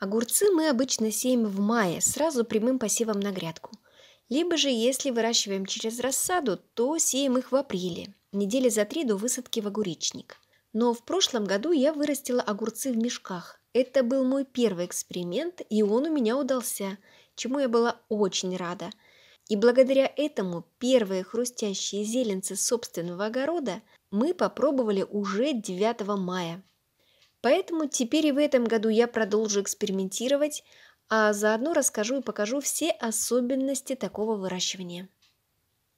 Огурцы мы обычно сеем в мае, сразу прямым посевом на грядку. Либо же, если выращиваем через рассаду, то сеем их в апреле, недели за три до высадки в огуречник. Но в прошлом году я вырастила огурцы в мешках. Это был мой первый эксперимент, и он у меня удался, чему я была очень рада. И благодаря этому первые хрустящие зеленцы собственного огорода мы попробовали уже 9 мая. Поэтому теперь и в этом году я продолжу экспериментировать, а заодно расскажу и покажу все особенности такого выращивания.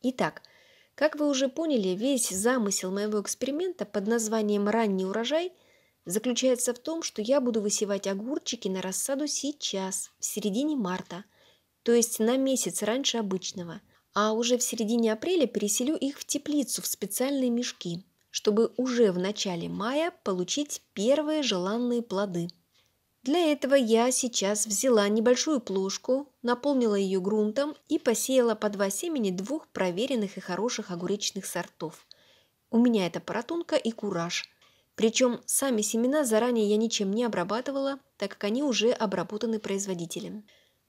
Итак, как вы уже поняли, весь замысел моего эксперимента под названием «Ранний урожай» заключается в том, что я буду высевать огурчики на рассаду сейчас, в середине марта, то есть на месяц раньше обычного, а уже в середине апреля переселю их в теплицу в специальные мешки – чтобы уже в начале мая получить первые желанные плоды. Для этого я сейчас взяла небольшую плошку, наполнила ее грунтом и посеяла по два семени двух проверенных и хороших огуречных сортов. У меня это паратунка и кураж. Причем сами семена заранее я ничем не обрабатывала, так как они уже обработаны производителем.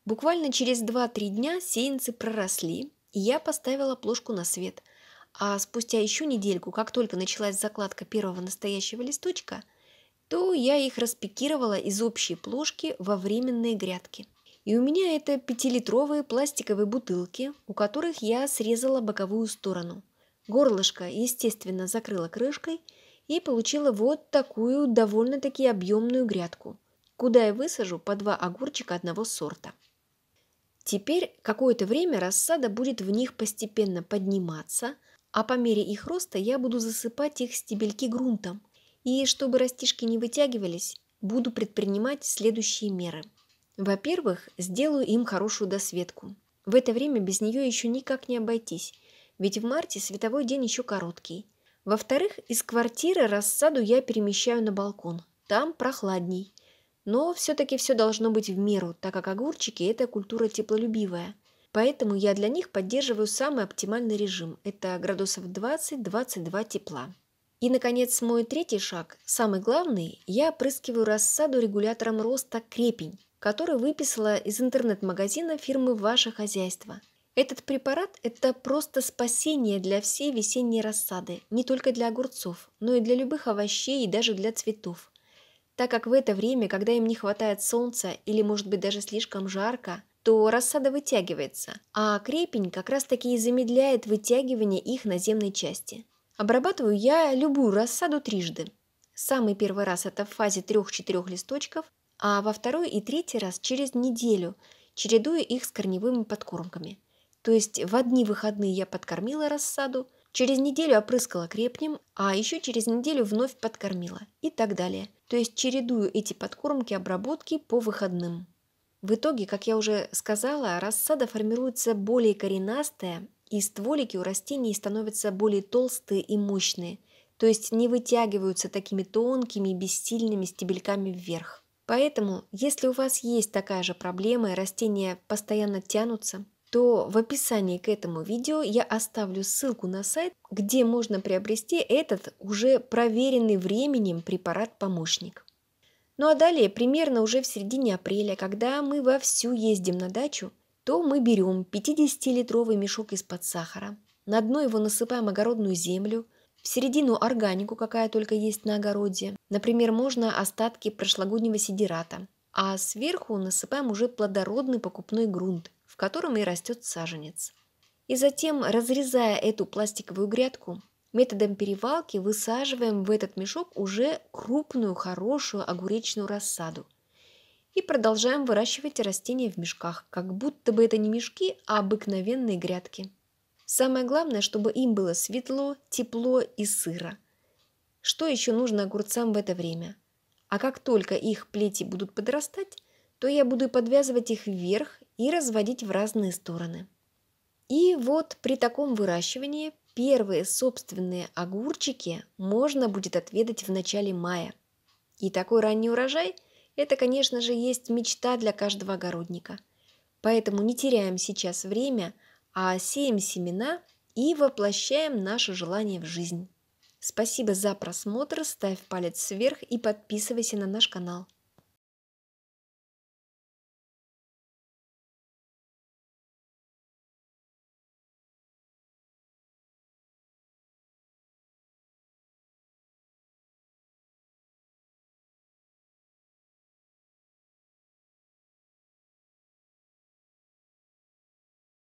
Буквально через 2-3 дня сеянцы проросли, и я поставила плошку на свет – а спустя еще недельку, как только началась закладка первого настоящего листочка, то я их распикировала из общей плошки во временные грядки. И у меня это пятилитровые пластиковые бутылки, у которых я срезала боковую сторону. Горлышко, естественно, закрыла крышкой и получила вот такую довольно-таки объемную грядку, куда я высажу по два огурчика одного сорта. Теперь какое-то время рассада будет в них постепенно подниматься – а по мере их роста я буду засыпать их стебельки грунтом. И чтобы растишки не вытягивались, буду предпринимать следующие меры. Во-первых, сделаю им хорошую досветку. В это время без нее еще никак не обойтись, ведь в марте световой день еще короткий. Во-вторых, из квартиры рассаду я перемещаю на балкон, там прохладней. Но все-таки все должно быть в меру, так как огурчики – это культура теплолюбивая – Поэтому я для них поддерживаю самый оптимальный режим – это градусов 20-22 тепла. И, наконец, мой третий шаг, самый главный, я опрыскиваю рассаду регулятором роста крепень, который выписала из интернет-магазина фирмы «Ваше хозяйство». Этот препарат – это просто спасение для всей весенней рассады, не только для огурцов, но и для любых овощей и даже для цветов. Так как в это время, когда им не хватает солнца или, может быть, даже слишком жарко, то рассада вытягивается, а крепень как раз-таки и замедляет вытягивание их наземной части. Обрабатываю я любую рассаду трижды. Самый первый раз это в фазе 3-4 листочков, а во второй и третий раз через неделю, чередуя их с корневыми подкормками. То есть в одни выходные я подкормила рассаду, через неделю опрыскала крепнем, а еще через неделю вновь подкормила и так далее. То есть чередую эти подкормки обработки по выходным. В итоге, как я уже сказала, рассада формируется более коренастая, и стволики у растений становятся более толстые и мощные, то есть не вытягиваются такими тонкими и бессильными стебельками вверх. Поэтому, если у вас есть такая же проблема и растения постоянно тянутся, то в описании к этому видео я оставлю ссылку на сайт, где можно приобрести этот уже проверенный временем препарат-помощник. Ну а далее, примерно уже в середине апреля, когда мы вовсю ездим на дачу, то мы берем 50-литровый мешок из-под сахара, на дно его насыпаем огородную землю, в середину органику, какая только есть на огороде, например, можно остатки прошлогоднего сидирата, а сверху насыпаем уже плодородный покупной грунт, в котором и растет саженец. И затем, разрезая эту пластиковую грядку, Методом перевалки высаживаем в этот мешок уже крупную хорошую огуречную рассаду и продолжаем выращивать растения в мешках, как будто бы это не мешки, а обыкновенные грядки. Самое главное, чтобы им было светло, тепло и сыро. Что еще нужно огурцам в это время? А как только их плети будут подрастать, то я буду подвязывать их вверх и разводить в разные стороны. И вот при таком выращивании Первые собственные огурчики можно будет отведать в начале мая. И такой ранний урожай – это, конечно же, есть мечта для каждого огородника. Поэтому не теряем сейчас время, а сеем семена и воплощаем наше желание в жизнь. Спасибо за просмотр, ставь палец вверх и подписывайся на наш канал.